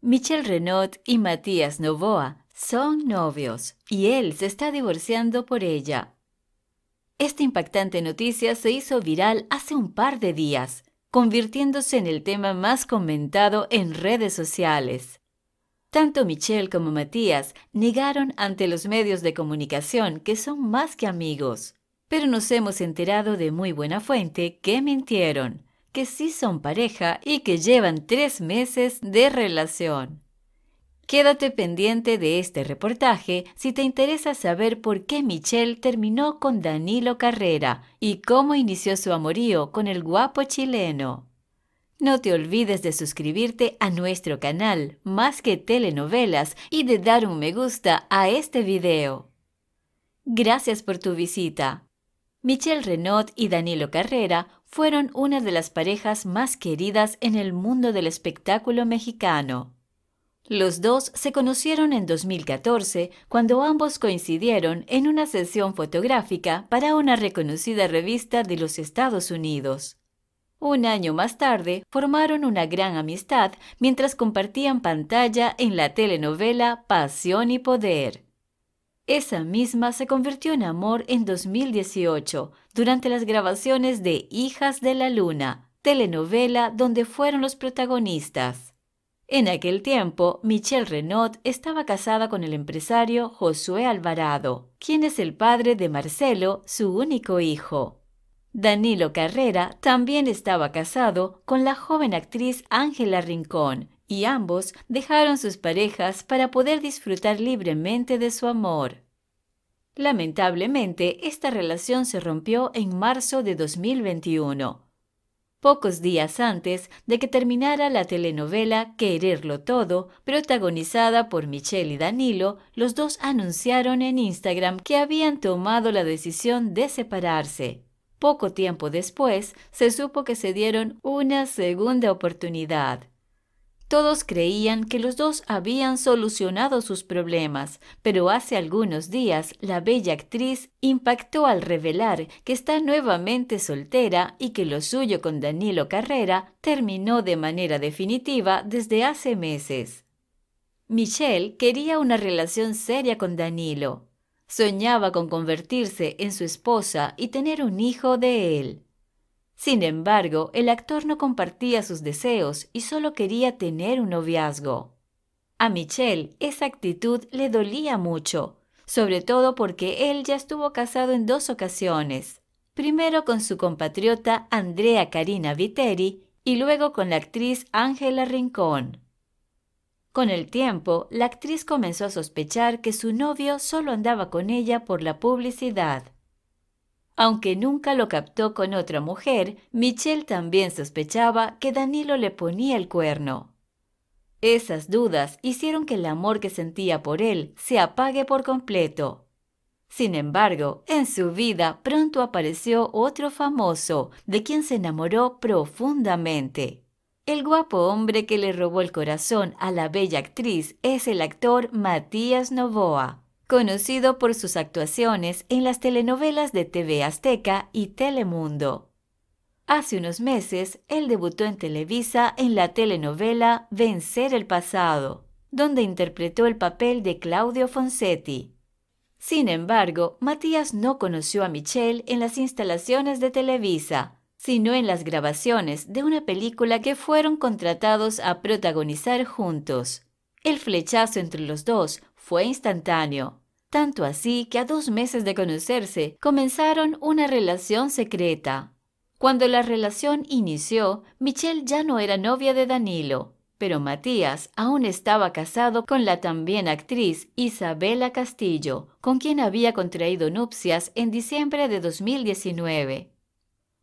Michel Renaud y Matías Novoa son novios y él se está divorciando por ella. Esta impactante noticia se hizo viral hace un par de días, convirtiéndose en el tema más comentado en redes sociales. Tanto Michelle como Matías negaron ante los medios de comunicación que son más que amigos, pero nos hemos enterado de muy buena fuente que mintieron, que sí son pareja y que llevan tres meses de relación. Quédate pendiente de este reportaje si te interesa saber por qué Michelle terminó con Danilo Carrera y cómo inició su amorío con el guapo chileno. No te olvides de suscribirte a nuestro canal Más que Telenovelas y de dar un me gusta a este video. Gracias por tu visita. Michelle Renaud y Danilo Carrera fueron una de las parejas más queridas en el mundo del espectáculo mexicano. Los dos se conocieron en 2014 cuando ambos coincidieron en una sesión fotográfica para una reconocida revista de los Estados Unidos. Un año más tarde formaron una gran amistad mientras compartían pantalla en la telenovela Pasión y Poder. Esa misma se convirtió en amor en 2018, durante las grabaciones de Hijas de la Luna, telenovela donde fueron los protagonistas. En aquel tiempo, Michelle Renaud estaba casada con el empresario Josué Alvarado, quien es el padre de Marcelo, su único hijo. Danilo Carrera también estaba casado con la joven actriz Ángela Rincón, y ambos dejaron sus parejas para poder disfrutar libremente de su amor. Lamentablemente, esta relación se rompió en marzo de 2021, pocos días antes de que terminara la telenovela Quererlo Todo, protagonizada por Michelle y Danilo, los dos anunciaron en Instagram que habían tomado la decisión de separarse. Poco tiempo después, se supo que se dieron una segunda oportunidad. Todos creían que los dos habían solucionado sus problemas, pero hace algunos días la bella actriz impactó al revelar que está nuevamente soltera y que lo suyo con Danilo Carrera terminó de manera definitiva desde hace meses. Michelle quería una relación seria con Danilo. Soñaba con convertirse en su esposa y tener un hijo de él. Sin embargo, el actor no compartía sus deseos y solo quería tener un noviazgo. A Michelle esa actitud le dolía mucho, sobre todo porque él ya estuvo casado en dos ocasiones, primero con su compatriota Andrea Karina Viteri y luego con la actriz Ángela Rincón. Con el tiempo, la actriz comenzó a sospechar que su novio solo andaba con ella por la publicidad. Aunque nunca lo captó con otra mujer, Michelle también sospechaba que Danilo le ponía el cuerno. Esas dudas hicieron que el amor que sentía por él se apague por completo. Sin embargo, en su vida pronto apareció otro famoso, de quien se enamoró profundamente. El guapo hombre que le robó el corazón a la bella actriz es el actor Matías Novoa conocido por sus actuaciones en las telenovelas de TV Azteca y Telemundo. Hace unos meses, él debutó en Televisa en la telenovela Vencer el Pasado, donde interpretó el papel de Claudio Fonsetti. Sin embargo, Matías no conoció a Michelle en las instalaciones de Televisa, sino en las grabaciones de una película que fueron contratados a protagonizar juntos. El flechazo entre los dos fue instantáneo. Tanto así que a dos meses de conocerse comenzaron una relación secreta. Cuando la relación inició, Michelle ya no era novia de Danilo, pero Matías aún estaba casado con la también actriz Isabela Castillo, con quien había contraído nupcias en diciembre de 2019.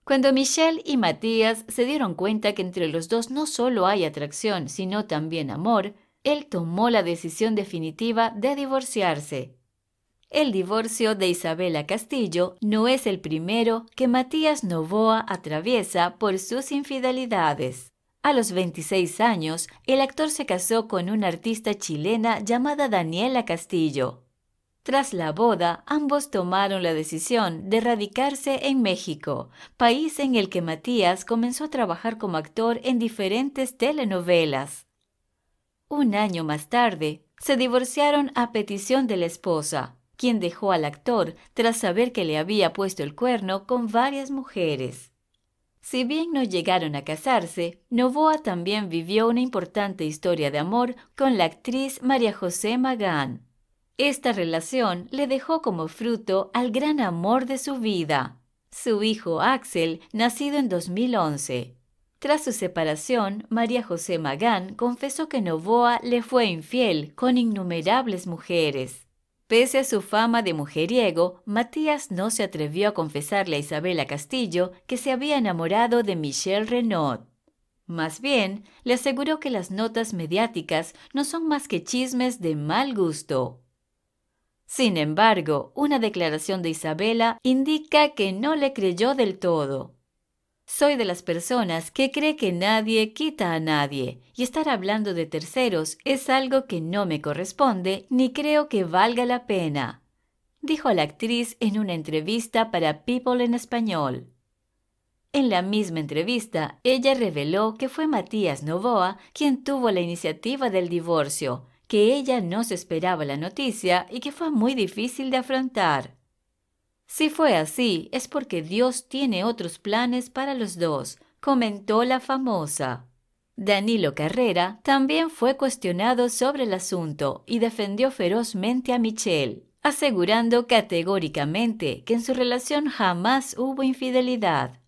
Cuando Michelle y Matías se dieron cuenta que entre los dos no solo hay atracción, sino también amor, él tomó la decisión definitiva de divorciarse. El divorcio de Isabela Castillo no es el primero que Matías Novoa atraviesa por sus infidelidades. A los 26 años, el actor se casó con una artista chilena llamada Daniela Castillo. Tras la boda, ambos tomaron la decisión de radicarse en México, país en el que Matías comenzó a trabajar como actor en diferentes telenovelas. Un año más tarde, se divorciaron a petición de la esposa, quien dejó al actor tras saber que le había puesto el cuerno con varias mujeres. Si bien no llegaron a casarse, Novoa también vivió una importante historia de amor con la actriz María José Magán. Esta relación le dejó como fruto al gran amor de su vida, su hijo Axel, nacido en 2011. Tras su separación, María José Magán confesó que Novoa le fue infiel con innumerables mujeres. Pese a su fama de mujeriego, Matías no se atrevió a confesarle a Isabela Castillo que se había enamorado de Michelle Renaud. Más bien, le aseguró que las notas mediáticas no son más que chismes de mal gusto. Sin embargo, una declaración de Isabela indica que no le creyó del todo. Soy de las personas que cree que nadie quita a nadie, y estar hablando de terceros es algo que no me corresponde ni creo que valga la pena, dijo la actriz en una entrevista para People en español. En la misma entrevista, ella reveló que fue Matías Novoa quien tuvo la iniciativa del divorcio, que ella no se esperaba la noticia y que fue muy difícil de afrontar. Si fue así, es porque Dios tiene otros planes para los dos, comentó la famosa. Danilo Carrera también fue cuestionado sobre el asunto y defendió ferozmente a Michelle, asegurando categóricamente que en su relación jamás hubo infidelidad.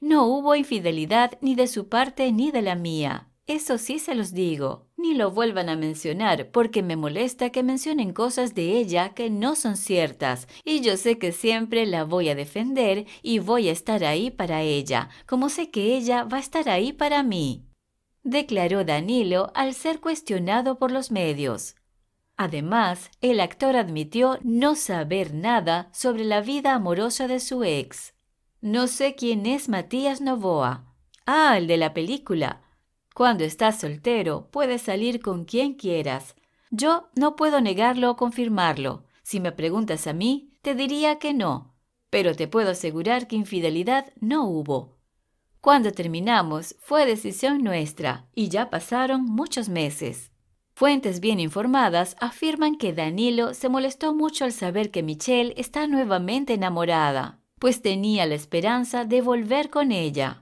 No hubo infidelidad ni de su parte ni de la mía. Eso sí se los digo, ni lo vuelvan a mencionar, porque me molesta que mencionen cosas de ella que no son ciertas, y yo sé que siempre la voy a defender y voy a estar ahí para ella, como sé que ella va a estar ahí para mí, declaró Danilo al ser cuestionado por los medios. Además, el actor admitió no saber nada sobre la vida amorosa de su ex. No sé quién es Matías Novoa. Ah, el de la película. Cuando estás soltero, puedes salir con quien quieras. Yo no puedo negarlo o confirmarlo. Si me preguntas a mí, te diría que no, pero te puedo asegurar que infidelidad no hubo. Cuando terminamos, fue decisión nuestra y ya pasaron muchos meses. Fuentes bien informadas afirman que Danilo se molestó mucho al saber que Michelle está nuevamente enamorada, pues tenía la esperanza de volver con ella.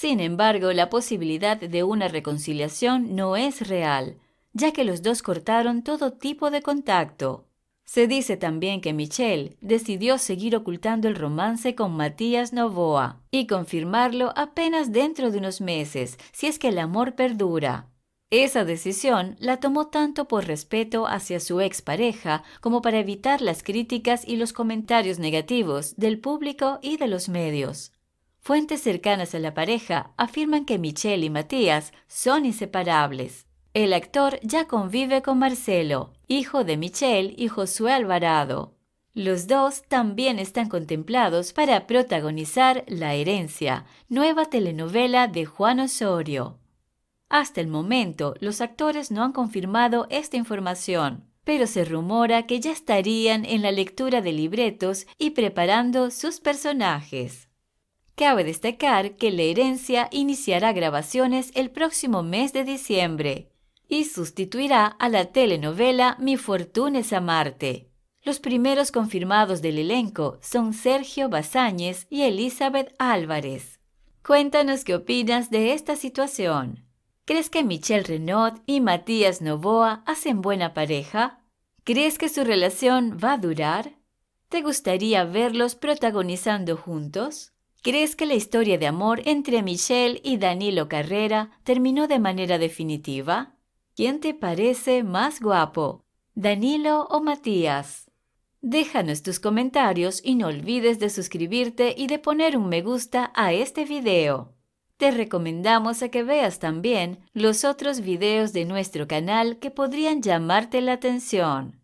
Sin embargo, la posibilidad de una reconciliación no es real, ya que los dos cortaron todo tipo de contacto. Se dice también que Michelle decidió seguir ocultando el romance con Matías Novoa y confirmarlo apenas dentro de unos meses, si es que el amor perdura. Esa decisión la tomó tanto por respeto hacia su expareja como para evitar las críticas y los comentarios negativos del público y de los medios. Fuentes cercanas a la pareja afirman que Michelle y Matías son inseparables. El actor ya convive con Marcelo, hijo de Michelle y Josué Alvarado. Los dos también están contemplados para protagonizar La herencia, nueva telenovela de Juan Osorio. Hasta el momento, los actores no han confirmado esta información, pero se rumora que ya estarían en la lectura de libretos y preparando sus personajes. Cabe destacar que la herencia iniciará grabaciones el próximo mes de diciembre y sustituirá a la telenovela Mi Fortuna es Marte. Los primeros confirmados del elenco son Sergio Basáñez y Elizabeth Álvarez. Cuéntanos qué opinas de esta situación. ¿Crees que Michelle Renaud y Matías Novoa hacen buena pareja? ¿Crees que su relación va a durar? ¿Te gustaría verlos protagonizando juntos? ¿Crees que la historia de amor entre Michelle y Danilo Carrera terminó de manera definitiva? ¿Quién te parece más guapo? ¿Danilo o Matías? Déjanos tus comentarios y no olvides de suscribirte y de poner un me gusta a este video. Te recomendamos a que veas también los otros videos de nuestro canal que podrían llamarte la atención.